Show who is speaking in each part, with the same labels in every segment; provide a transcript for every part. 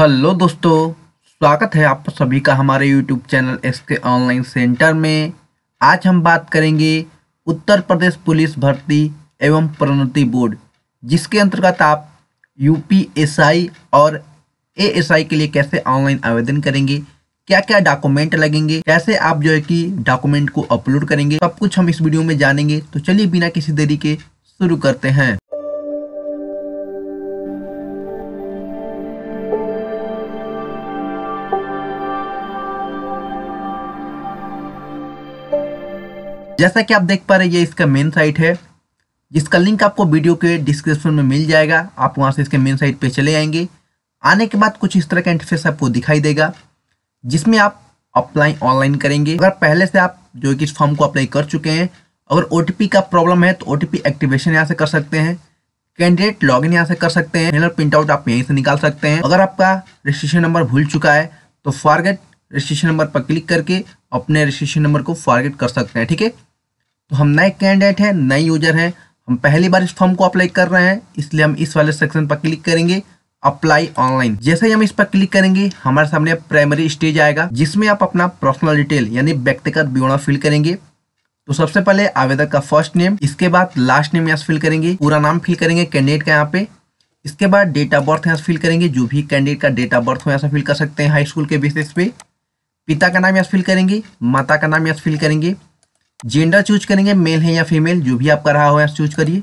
Speaker 1: hello दोस्तों स्वागत है आप सभी का हमारे YouTube channel S K online centre में आज हम बात करेंगे उत्तर प्रदेश पुलिस भर्ती एवं प्रोन्नति बोर्ड जिसके अंतर्गत आप यू और ए के लिए कैसे ऑनलाइन आवेदन करेंगे क्या क्या डॉक्यूमेंट लगेंगे कैसे आप जो है कि डॉक्यूमेंट को अपलोड करेंगे सब कुछ हम इस वीडियो में जानेंगे तो चलिए बिना किसी देरी के शुरू करते हैं जैसा कि आप देख पा रहे ये इसका मेन साइट है जिसका लिंक आपको वीडियो के डिस्क्रिप्शन में मिल जाएगा आप वहाँ से इसके मेन साइट पे चले आएंगे आने के बाद कुछ इस तरह का इंटरफेस आपको दिखाई देगा जिसमें आप अप्लाई ऑनलाइन करेंगे अगर पहले से आप जो कि इस फॉर्म को अप्लाई कर चुके हैं अगर ओ का प्रॉब्लम है तो ओ एक्टिवेशन यहाँ से कर सकते हैं कैंडिडेट लॉग इन यहाँ से कर सकते हैं मेलर प्रिंट आउट आप यहीं से निकाल सकते हैं अगर आपका रजिस्ट्रेशन नंबर भूल चुका है तो फॉरगेट रजिस्ट्रेशन नंबर पर क्लिक करके अपने रजिस्ट्रेशन नंबर को फॉरगेट कर सकते हैं ठीक है तो हम नए कैंडिडेट हैं नए यूजर हैं हम पहली बार इस फॉर्म को अप्लाई कर रहे हैं इसलिए हम इस वाले सेक्शन पर क्लिक करेंगे अप्लाई ऑनलाइन जैसे ही हम इस पर क्लिक करेंगे हमारे सामने प्राइमरी स्टेज आएगा जिसमें आप अपना पर्सनल डिटेल यानी व्यक्तिगत ब्यौरा फिल करेंगे तो सबसे पहले आवेदक का फर्स्ट नेम इसके बाद लास्ट नेम यहाँ फिल करेंगे पूरा नाम फिल करेंगे कैंडिडेट का यहाँ पे इसके बाद डेट ऑफ बर्थ यहाँ फिल करेंगे जो भी कैंडिडेट का डेट ऑफ बर्थ हो यहाँ फिल कर सकते हैं हाई स्कूल के बेसिस पे पिता का नाम यहाँ फिल करेंगे माता का नाम यहाँ फिल करेंगे जेंडर चूज करेंगे मेल है या फीमेल जो भी आपका रहा हो चूज करिए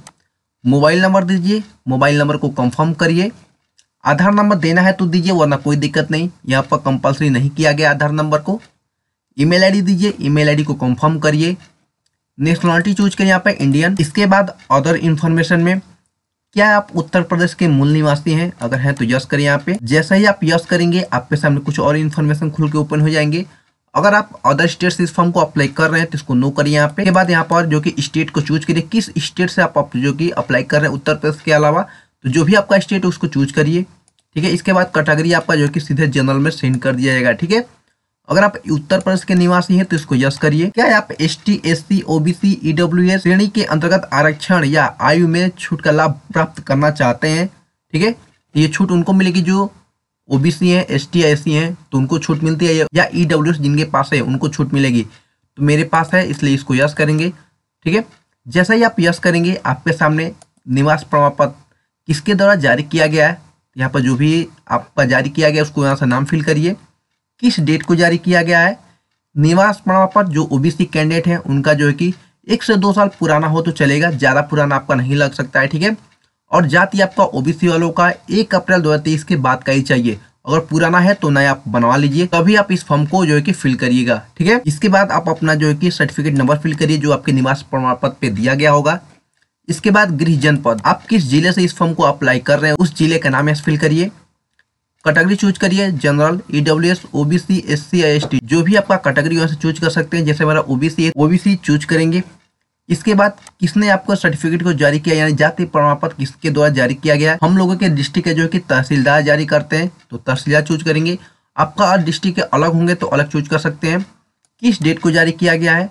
Speaker 1: मोबाइल नंबर दीजिए मोबाइल नंबर को कंफर्म करिए आधार नंबर देना है तो दीजिए वरना कोई दिक्कत नहीं यहाँ पर कंपलसरी नहीं किया गया आधार नंबर को ईमेल आईडी दीजिए ईमेल आईडी को कंफर्म करिए नेशनलिटी चूज करिए यहाँ पर इंडियन इसके बाद अदर इन्फॉर्मेशन में क्या आप उत्तर प्रदेश के मूल निवासी हैं अगर हैं तो यस करें यहाँ पे जैसे ही आप यस करेंगे आपके सामने कुछ और इन्फॉर्मेशन खुल के ओपन हो जाएंगे अगर आप अदर स्टेट से इस फॉर्म को अप्लाई कर रहे हैं तो इसको नो करिए यहाँ पे के बाद यहाँ पर जो कि स्टेट को चूज करिए किस स्टेट से आप जो कि अप्लाई कर रहे हैं उत्तर प्रदेश के अलावा तो जो भी आपका स्टेट है उसको चूज करिए ठीक है इसके बाद कैटेगरी आपका जो कि सीधे जनरल में सेंड कर दिया जाएगा ठीक है अगर आप उत्तर प्रदेश के निवासी हैं तो इसको यस करिए क्या आप S T S C O B C E W S श्रेणी के अंतर्गत आरक्षण या आयु में छूट का लाभ प्राप्त करना चाहते हैं ठीक है तो ये छूट उनको मिलेगी जो ओबीसी हैं एस टी हैं तो उनको छूट मिलती है या ई जिनके पास है उनको छूट मिलेगी तो मेरे पास है इसलिए इसको यस करेंगे ठीक है जैसा ही आप यस करेंगे आपके सामने निवास प्रमाण पत्र किसके द्वारा जारी किया गया है यहाँ पर जो भी आपका जारी किया गया उसको यहाँ से नाम फिल करिए किस डेट को जारी किया गया है निवास प्रमाण पत्र जो ओबीसी कैंडिडेट हैं उनका जो है कि एक से दो साल पुराना हो तो चलेगा ज़्यादा पुराना आपका नहीं लग सकता है ठीक है और जाति आपका ओबीसी वालों का एक अप्रैल दो के बाद का ही चाहिए अगर पुराना है तो नया आप बनवा लीजिए तभी आप इस फॉर्म को जो है कि फिल करिएगा ठीक है इसके बाद आप अपना जो है कि सर्टिफिकेट नंबर फिल करिए जो आपके निवास प्रमाण पत्र पे दिया गया होगा इसके बाद गृह जनपद आप किस जिले से इस फॉर्म को अप्लाई कर रहे हैं उस जिले का नाम फिल करिए कैटेगरी चूज करिए general EW S OBC S C I S T जो भी आपका कैटेगरी वहाँ से चूज कर सकते हैं जैसे मेरा ओबीसी ओबीसी चूज करेंगे इसके बाद किसने आपको सर्टिफिकेट को जारी किया यानी जाति प्रमाण पत्र किसके द्वारा जारी किया गया हम लोगों के डिस्ट्रिक्ट जो है कि तहसीलदार जारी करते हैं तो तहसीलदार चूज करेंगे आपका और डिस्ट्रिक्ट के अलग होंगे तो अलग चूज कर सकते हैं किस डेट को जारी किया गया है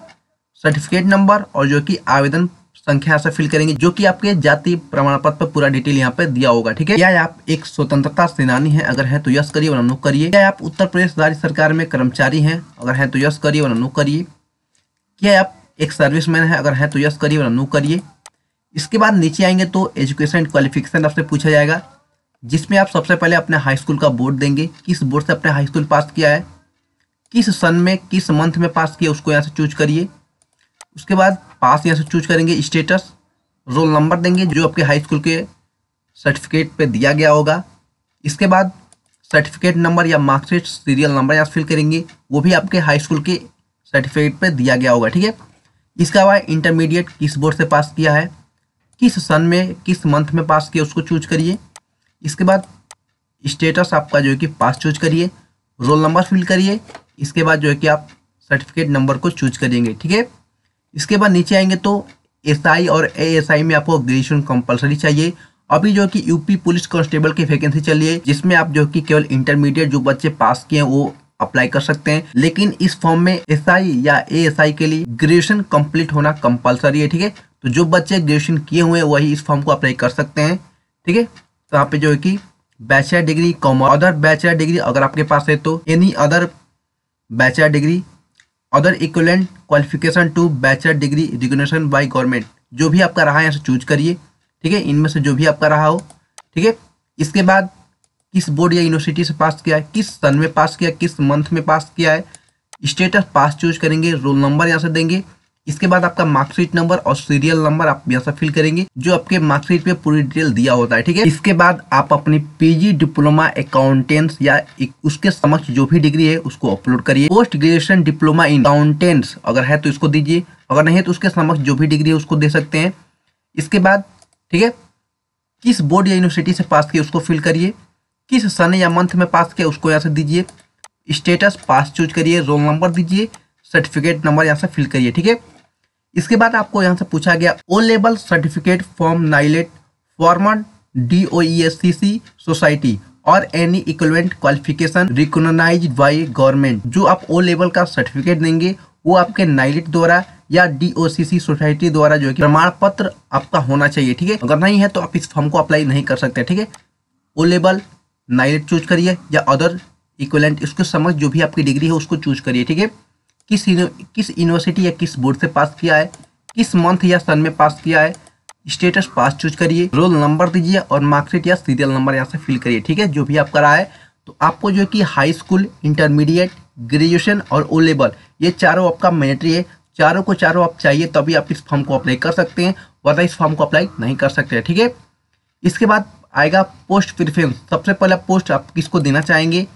Speaker 1: सर्टिफिकेट नंबर और जो कि आवेदन संख्या से फिल करेंगे जो कि आपके जाति प्रमाण पत्र पर पूरा डिटेल यहाँ पे दिया होगा ठीक है या आप एक स्वतंत्रता सेनानी हैं अगर है तो यस करिए वरना नो करिए या आप उत्तर प्रदेश राज्य सरकार में कर्मचारी हैं अगर है तो यस करिए वरना नो करिए क्या आप एक सर्विस मैन है अगर है तो यस करिए वरना नो करिए इसके बाद नीचे आएंगे तो एजुकेशन एंड क्वालिफिकेशन आपसे पूछा जाएगा जिसमें आप सबसे पहले अपने हाई स्कूल का बोर्ड देंगे किस बोर्ड से अपने हाई स्कूल पास किया है किस सन में किस मंथ में पास किया उसको यहाँ से चूज करिए उसके बाद पास यहाँ से चूज करेंगे स्टेटस रोल नंबर देंगे जो आपके हाई स्कूल के सर्टिफिकेट पर दिया गया होगा इसके बाद सर्टिफिकेट नंबर या मार्कशीट सीरियल नंबर यहाँ फिल करेंगे वो भी आपके हाई स्कूल के सर्टिफिकेट पे दिया गया होगा ठीक है इसके अलावा इंटरमीडिएट किस बोर्ड से पास किया है किस सन में किस मंथ में पास किया उसको चूज करिए इसके बाद स्टेटस आपका जो है कि पास चूज करिए रोल नंबर फिल करिए इसके बाद जो है कि आप सर्टिफिकेट नंबर को चूज करेंगे ठीक है इसके बाद नीचे आएंगे तो एस SI और ए में आपको ग्रेजुएशन कंपलसरी चाहिए अभी जो कि यूपी पुलिस कांस्टेबल की वैकेंसी रही है जिसमें आप जो कि केवल इंटरमीडिएट जो बच्चे पास किए हैं वो अप्लाई कर सकते हैं लेकिन इस फॉर्म में एस या ए के लिए ग्रेजुएशन कंप्लीट होना कंपलसरी है ठीक है तो जो बच्चे ग्रेजुएशन किए हुए वही इस फॉर्म को अप्लाई कर सकते हैं ठीक है तो यहाँ पे जो है कि bachelor degree commerce other bachelor degree अगर आपके पास है तो any other bachelor degree other equivalent qualification to bachelor degree recognition by government जो भी आपका रहा है यहाँ से चूज करिए ठीक है इनमें से जो भी आपका रहा हो ठीक है इसके बाद किस बोर्ड या यूनिवर्सिटी से पास किया है किस सन में पास किया किस मंथ में पास किया है स्टेटस पास चूज करेंगे रोल नंबर यहाँ से देंगे इसके बाद आपका मार्कशीट नंबर और सीरियल नंबर आप यहाँ से फिल करेंगे जो आपके मार्कशीट पे पूरी डिटेल दिया होता है ठीक है इसके बाद आप अपनी पीजी डिप्लोमा अकाउंटेंट्स या उसके समक्ष जो भी डिग्री है उसको अपलोड करिए post graduation diploma in accountants अगर है तो इसको दीजिए अगर नहीं है तो उसके समक्ष जो भी डिग्री है उसको दे सकते हैं इसके बाद ठीक है किस बोर्ड या यूनिवर्सिटी से पास किया उसको फिल करिए किस सन या मंथ में पास किया उसको यहाँ से दीजिए स्टेटस पास चूज करिए रोल नंबर दीजिए सर्टिफिकेट नंबर यहाँ से फिल करिए ठीक है इसके बाद आपको यहाँ से पूछा गया O level certificate from NIELIT former D O E S C C society और any equivalent qualification recognize by government जो आप ओ लेवल का सर्टिफिकेट देंगे वो आपके नाइलेट द्वारा या डी ओ सी सी सोसाइटी द्वारा जो है प्रमाण पत्र आपका होना चाहिए ठीक है अगर नहीं है तो आप इस फॉर्म को अप्लाई नहीं कर सकते ठीक है ओ लेवल नाइलेट चूज करिए या अदर इक्वलेंट इसको समझ जो भी आपकी डिग्री है उसको चूज करिए ठीक है किस किस यूनिवर्सिटी या किस बोर्ड से पास किया है किस मंथ या सन में पास किया है स्टेटस पास चूज करिए रोल नंबर दीजिए और मार्कशीट या सीरियल नंबर यहाँ से फिल करिए ठीक है जो भी आप रहा है तो आपको जो कि हाई स्कूल इंटरमीडिएट ग्रेजुएशन और ओ लेवल ये चारों आपका मैंडेटरी है चारों को चारों आप चाहिए तभी आप इस फॉर्म को अप्लाई कर सकते हैं वरना इस फॉर्म को अप्लाई नहीं कर सकते ठीक है इसके बाद आएगा पोस्ट प्रिफ्रेंस सबसे पहले पोस्ट आप किसको देना चाहेंगे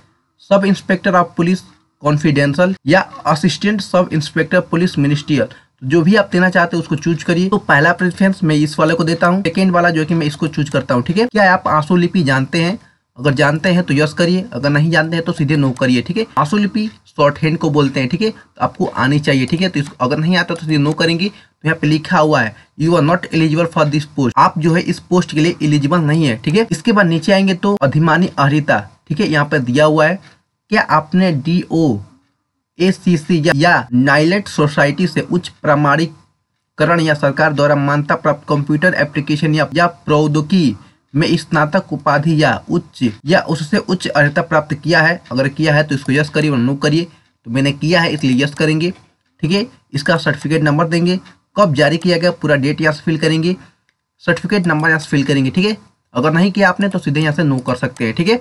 Speaker 1: sub inspector of police confidential या assistant sub inspector police ministerial जो भी आप देना चाहते हैं उसको चूज करिए तो पहला प्रेफरेंस मैं इस वाले को देता हूँ सेकेंड वाला जो है कि मैं इसको चूज करता हूँ ठीक है क्या आप आंसू लिपि जानते हैं अगर जानते हैं तो यस करिए अगर नहीं जानते हैं तो सीधे नो करिए ठीक है आंसू लिपि शॉर्ट हैंड को बोलते हैं ठीक है तो आपको आनी चाहिए ठीक है तो अगर नहीं आता तो सीधे नो करेंगे यहाँ पे लिखा हुआ है you are not eligible for this post आप जो है इस पोस्ट के लिए एलिजिबल नहीं है ठीक है इसके बाद नीचे आएंगे तो अधिमानी अहरिता ठीक है यहाँ पे दिया हुआ है क्या आपने डी ओ या, नाइलेट सोसाइटी से उच्च प्रामाणिकरण या सरकार द्वारा मान्यता प्राप्त कंप्यूटर एप्लीकेशन या, या प्रौद्योगिकी में स्नातक उपाधि या उच्च या उससे उच्च अर्ता प्राप्त किया है अगर किया है तो इसको यश करिए और नो करिए तो मैंने किया है इसलिए यश करेंगे ठीक है इसका सर्टिफिकेट नंबर देंगे कब जारी किया गया पूरा डेट यहाँ से फिल करेंगे सर्टिफिकेट नंबर यहाँ से फिल करेंगे ठीक है अगर नहीं किया आपने तो सीधे यहाँ से नो कर सकते हैं ठीक है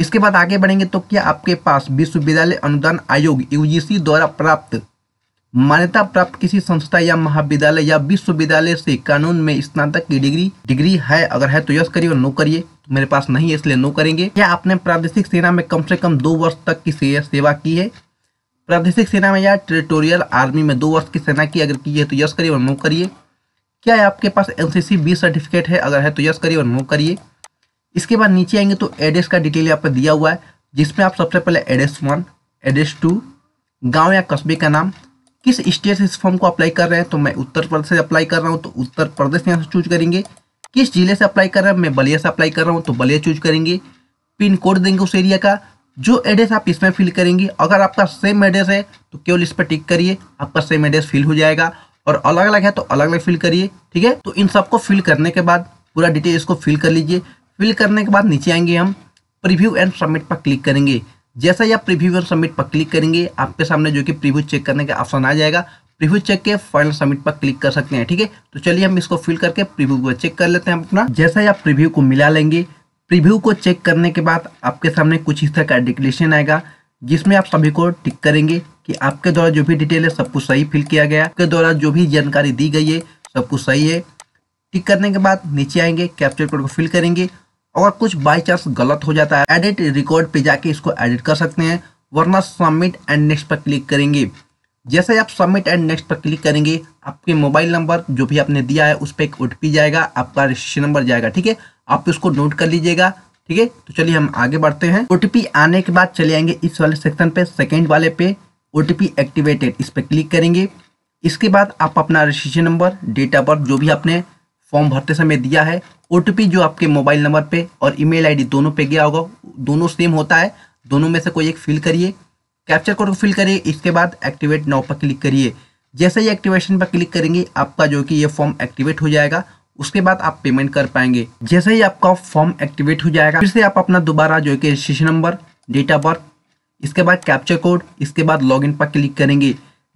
Speaker 1: इसके बाद आगे बढ़ेंगे तो क्या आपके पास विश्वविद्यालय अनुदान आयोग यू द्वारा प्राप्त मान्यता प्राप्त किसी संस्था या महाविद्यालय या विश्वविद्यालय से कानून में स्नातक की डिग्री डिग्री है अगर है तो यस करिए और नो करिए तो मेरे पास नहीं है इसलिए नो करेंगे क्या आपने प्रादेशिक सेना में कम से कम दो वर्ष तक की सेवा की है प्रादेशिक सेना में या टेरिटोरियल आर्मी में दो वर्ष की सेना की अगर की है तो यस करिए और नो करिए क्या है आपके पास एन सी बी सर्टिफिकेट है अगर है तो यस करिए और नो करिए इसके बाद नीचे आएंगे तो एड्रेस का डिटेल यहाँ पर दिया हुआ है जिसमें आप सबसे पहले एड्रेस वन एड्रेस टू गाँव या कस्बे का नाम किस स्टेट से इस फॉर्म को अप्लाई कर रहे हैं तो मैं उत्तर प्रदेश से अप्लाई कर रहा हूँ तो उत्तर प्रदेश यहाँ से चूज करेंगे किस जिले से अप्लाई कर रहे हैं मैं बलिया से अप्लाई कर रहा हूँ तो बलिया चूज करेंगे पिन कोड देंगे उस एरिया का जो एड्रेस आप इसमें फिल करेंगे अगर आपका सेम एड्रेस है तो केवल इस पर टिक करिए आपका सेम एड्रेस फिल हो जाएगा और अलग अलग है तो अलग अलग फिल करिए ठीक है तो इन सबको फिल करने के बाद पूरा डिटेल इसको फिल कर लीजिए फिल करने के बाद नीचे आएंगे हम प्रीव्यू एंड सबमिट पर क्लिक करेंगे जैसा ही आप प्रीव्यू एंड सबमिट पर क्लिक करेंगे आपके सामने जो कि प्रीव्यू चेक करने का ऑप्शन आ जाएगा प्रीव्यू चेक के फाइनल सबमिट पर क्लिक कर सकते हैं ठीक है तो चलिए हम इसको फिल करके प्रीव्यू को चेक कर लेते हैं अपना जैसा ही आप प्रीव्यू को मिला लेंगे प्रीव्यू को चेक करने के बाद आपके सामने कुछ इस तरह का डिक्लेशन आएगा जिसमें आप सभी को टिक करेंगे कि आपके द्वारा जो भी डिटेल है सब कुछ सही फिल किया गया आपके द्वारा जो भी जानकारी दी गई है सब कुछ सही है टिक करने के बाद नीचे आएंगे कैप्चर कोड को फिल करेंगे अगर कुछ बाई चांस गलत हो जाता है एडिट रिकॉर्ड पे जाके इसको एडिट कर सकते हैं वरना सबमिट एंड नेक्स्ट पर क्लिक करेंगे जैसे आप सबमिट एंड नेक्स्ट पर क्लिक करेंगे आपके मोबाइल नंबर जो भी आपने दिया है उस पर एक ओ जाएगा आपका रजिस्ट्रेशन नंबर जाएगा ठीक है आप इसको नोट कर लीजिएगा ठीक है तो चलिए हम आगे बढ़ते हैं ओ आने के बाद चले आएंगे इस वाले सेक्शन पे सेकेंड वाले पे ओ एक्टिवेटेड इस पर क्लिक करेंगे इसके बाद आप अपना registration number date of birth जो भी आपने फॉर्म भरते समय दिया है ओ जो आपके मोबाइल नंबर पे और ई मेल दोनों पे गया होगा दोनों सेम होता है दोनों में से कोई एक फिल करिए कैप्चर कोड को फिल करिए इसके बाद एक्टिवेट नाउ पर क्लिक करिए जैसे ही एक्टिवेशन पर क्लिक करेंगे आपका जो कि ये फॉर्म एक्टिवेट हो जाएगा उसके बाद आप पेमेंट कर पाएंगे जैसे ही आपका फॉर्म एक्टिवेट हो जाएगा फिर से आप अपना दोबारा जो कि registration number date of birth इसके बाद कैप्चर कोड इसके बाद लॉगिन पर क्लिक करेंगे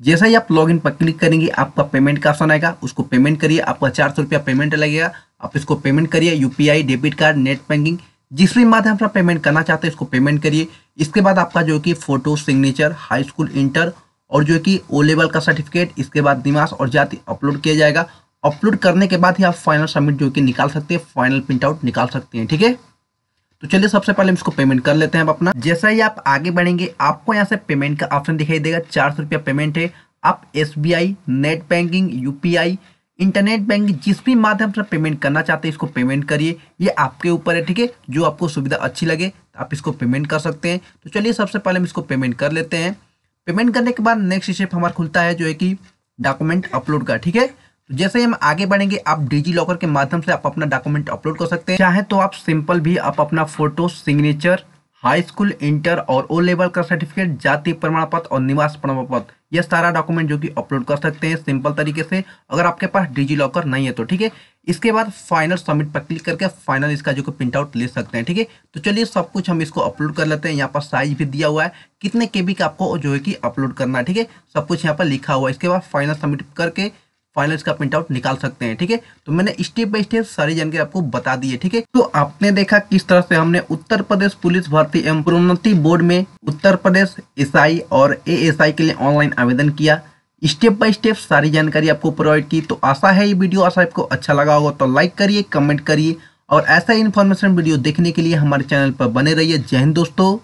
Speaker 1: जैसा ही आप लॉगिन पर क्लिक करेंगे आपका पेमेंट का ऑप्शन आएगा उसको पेमेंट करिए आपका चार सौ रुपया पेमेंट लगेगा आप इसको पेमेंट करिए UPI debit card net banking जिस भी माध्यम से पेमेंट करना चाहते हैं इसको पेमेंट करिए इसके बाद आपका जो कि photo signature high school inter और जो कि ओ लेवल का सर्टिफिकेट इसके बाद निवास और जाति अपलोड किया जाएगा अपलोड करने के बाद ही आप फाइनल सबमिट जो कि निकाल सकते हैं फाइनल प्रिंट आउट निकाल सकते हैं ठीक है तो चलिए सबसे पहले इसको पेमेंट कर लेते हैं आप अपना जैसा ही आप आगे बढ़ेंगे आपको यहाँ से पेमेंट का ऑप्शन दिखाई देगा चार सौ रुपया पेमेंट है आप S B I net banking U P I internet banking जिस भी माध्यम से पेमेंट करना चाहते हैं इसको पेमेंट करिए ये आपके ऊपर है ठीक है जो आपको सुविधा अच्छी लगे आप इसको पेमेंट कर सकते हैं तो चलिए सबसे पहले हम इसको पेमेंट कर लेते हैं पेमेंट करने के बाद नेक्स्ट स्टेप हमारा खुलता है जो है कि डॉक्यूमेंट अपलोड का ठीक है तो जैसे ही हम आगे बढ़ेंगे आप डिजी लॉकर के माध्यम से आप अपना डॉक्यूमेंट अपलोड कर सकते हैं चाहे तो आप सिंपल भी आप अपना photo signature high school inter और ओ लेवल का सर्टिफिकेट जाति प्रमाण पत्र और निवास प्रमाण पत्र यह सारा डॉक्यूमेंट जो कि अपलोड कर सकते हैं सिंपल तरीके से अगर आपके पास डिजी लॉकर नहीं है तो ठीक है इसके बाद फाइनल सबमिट पर क्लिक करके फाइनल इसका जो कि प्रिंट आउट ले सकते हैं ठीक है तो चलिए सब कुछ हम इसको अपलोड कर लेते हैं यहाँ पर साइज भी दिया हुआ है कितने के का आपको जो है कि अपलोड करना है ठीक है सब कुछ यहाँ पर लिखा हुआ है इसके बाद फाइनल सबमिट करके फाइनल का प्रिंट आउट निकाल सकते हैं ठीक है तो मैंने स्टेप बाय स्टेप सारी जानकारी आपको बता दी है ठीक है तो आपने देखा किस तरह से हमने उत्तर प्रदेश पुलिस भर्ती एवं प्रोन्नति बोर्ड में उत्तर प्रदेश एसआई और एएसआई के लिए ऑनलाइन आवेदन किया स्टेप बाय स्टेप सारी जानकारी आपको प्रोवाइड की तो आशा है ये वीडियो आशा आपको अच्छा लगा होगा तो लाइक करिए कमेंट करिए और ऐसा इन्फॉर्मेशन वीडियो देखने के लिए हमारे चैनल पर बने रहिए जय हिंद दोस्तों